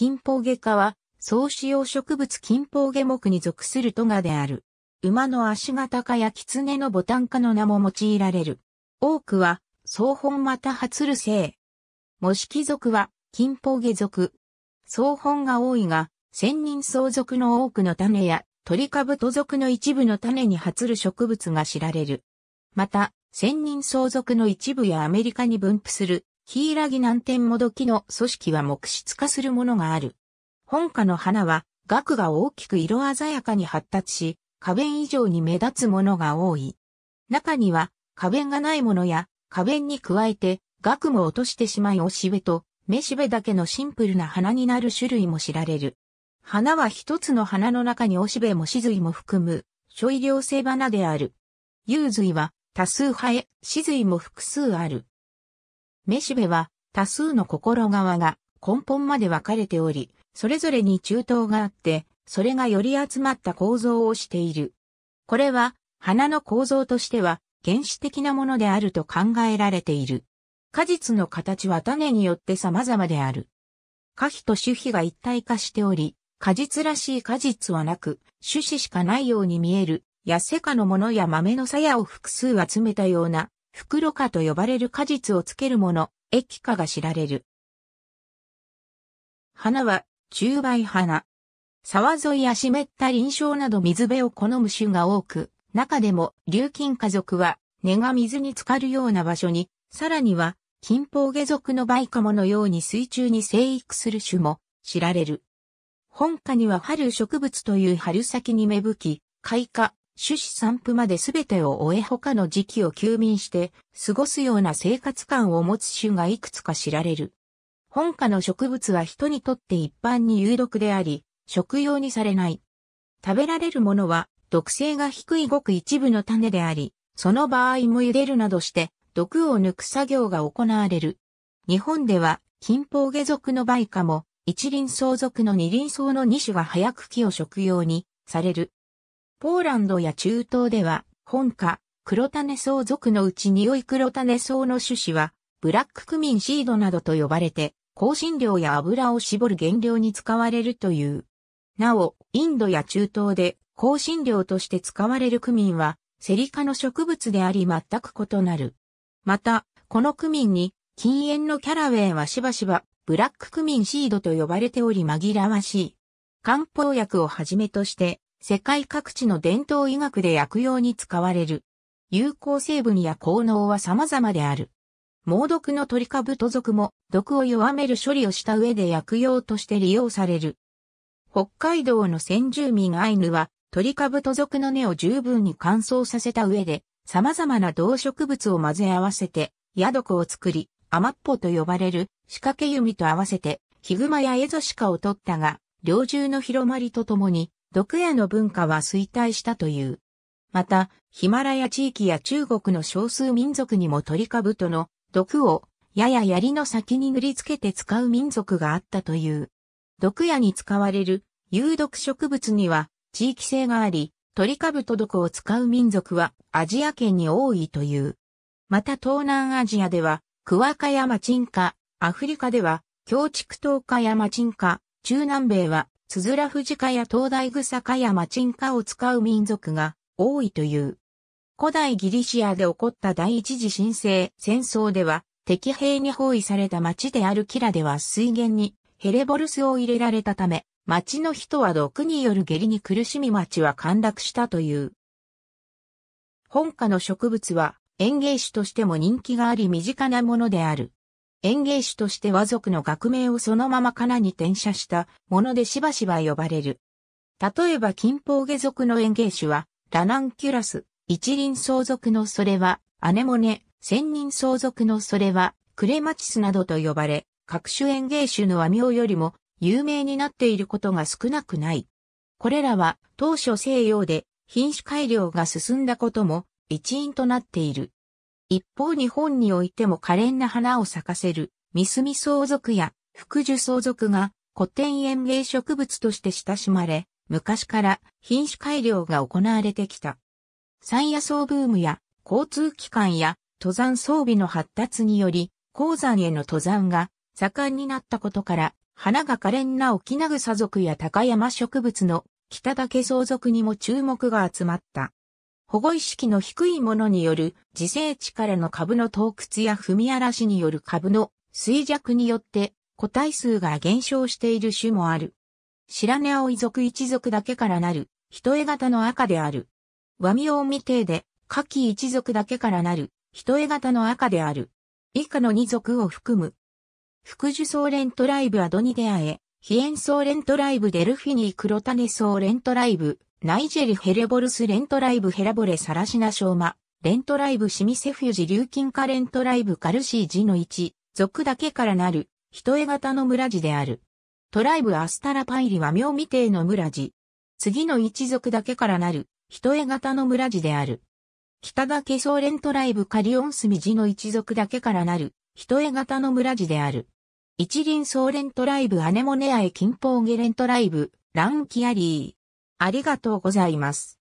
金峰下科は、総使用植物金峰下目に属するトガである。馬の足型科や狐のボタン科の名も用いられる。多くは、総本また発る性。模式族は、金峰下族。総本が多いが、千人相族の多くの種や、鳥かぶと族の一部の種に発る植物が知られる。また、千人相族の一部やアメリカに分布するヒラギ南天もどきの組織は木質化するものがある。本家の花は、額が大きく色鮮やかに発達し、花弁以上に目立つものが多い。中には、花弁がないものや、花弁に加えて、額も落としてしまいおしべと、めしべだけのシンプルな花になる種類も知られる。花は一つの花の中におしべもしずいも含む、医療性花である。幽髄は多数派へ、しずいも複数ある。メシベは多数の心側が根本まで分かれており、それぞれに中東があって、それがより集まった構造をしている。これは、花の構造としては原始的なものであると考えられている。果実の形は種によって様々である。花皮と種皮が一体化しており、果実らしい果実はなく、種子しかないように見える、やせかのものや豆の鞘を複数集めたような袋花と呼ばれる果実をつけるもの、液花が知られる。花は、中梅花。沢沿いや湿った林床など水辺を好む種が多く、中でも流金家族は根が水に浸かるような場所に、さらには金峰下族のバイカモのように水中に生育する種も知られる。本家には春植物という春先に芽吹き、開花、種子散布まで全てを終え他の時期を休眠して過ごすような生活感を持つ種がいくつか知られる。本科の植物は人にとって一般に有毒であり、食用にされない。食べられるものは毒性が低いごく一部の種であり、その場合も茹でるなどして毒を抜く作業が行われる。日本では金宝下属の梅花も一輪草族の二輪草の二種が早く木を食用にされる。ポーランドや中東では、本家、黒種草属のうちに良い黒種草の種子は、ブラッククミンシードなどと呼ばれて、香辛料や油を絞る原料に使われるという。なお、インドや中東で香辛料として使われるクミンは、セリ科の植物であり全く異なる。また、このクミンに、禁煙のキャラウェイはしばしば、ブラッククミンシードと呼ばれており紛らわしい。漢方薬をはじめとして、世界各地の伝統医学で薬用に使われる。有効成分や効能は様々である。猛毒のトリカブト属も毒を弱める処理をした上で薬用として利用される。北海道の先住民アイヌはトリカブト属の根を十分に乾燥させた上で様々な動植物を混ぜ合わせてヤドコを作り、アマッポと呼ばれる仕掛け弓と合わせてヒグマやエゾシカを取ったが、猟銃の広まりとともに毒屋の文化は衰退したという。また、ヒマラヤ地域や中国の少数民族にもトリカブトの毒をやや槍の先に塗りつけて使う民族があったという。毒屋に使われる有毒植物には地域性があり、トリカブト毒を使う民族はアジア圏に多いという。また東南アジアではクワカヤマチンカ、アフリカでは京畜トウカヤマチンカ、中南米はつづら藤かや東大草かやマチンカを使う民族が多いという。古代ギリシアで起こった第一次神聖戦争では、敵兵に包囲された町であるキラでは水源にヘレボルスを入れられたため、町の人は毒による下痢に苦しみ町は陥落したという。本家の植物は園芸種としても人気があり身近なものである。園芸種として和族の学名をそのままかなに転写したものでしばしば呼ばれる。例えば金峰下族の園芸種は、ラナンキュラス、一輪相続のそれは、アネモネ、千人相続のそれは、クレマチスなどと呼ばれ、各種園芸種の和名よりも有名になっていることが少なくない。これらは当初西洋で品種改良が進んだことも一因となっている。一方日本においても可憐な花を咲かせる、ミスミ相続や福寿相続が古典園芸植物として親しまれ、昔から品種改良が行われてきた。山野草ブームや交通機関や登山装備の発達により、鉱山への登山が盛んになったことから、花が可憐な沖縄草属や高山植物の北岳相続にも注目が集まった。保護意識の低いものによる自生地からの株の洞窟や踏み荒らしによる株の衰弱によって個体数が減少している種もある。白根青族一族だけからなる、人絵型の赤である。和美を未定で、下記一族だけからなる、人絵型の赤である。以下の二族を含む。副樹ソレントライブアドニデアエ、ヒエンレントライブデルフィニー黒種ソーレントライブ、ナイジェリヘレボルスレントライブヘラボレサラシナショーマ、レントライブシミセフュジキンカ・レントライブカルシージの1、族だけからなる、人絵型の村地である。トライブアスタラパイリは妙未定の村地。次の一族だけからなる、人絵型の村地である。北だけソーレントライブカリオンスミジの一族だけからなる、人絵型の村地である。一輪ソーレントライブアネモネアエキンポーゲレントライブ、ランキアリー。ありがとうございます。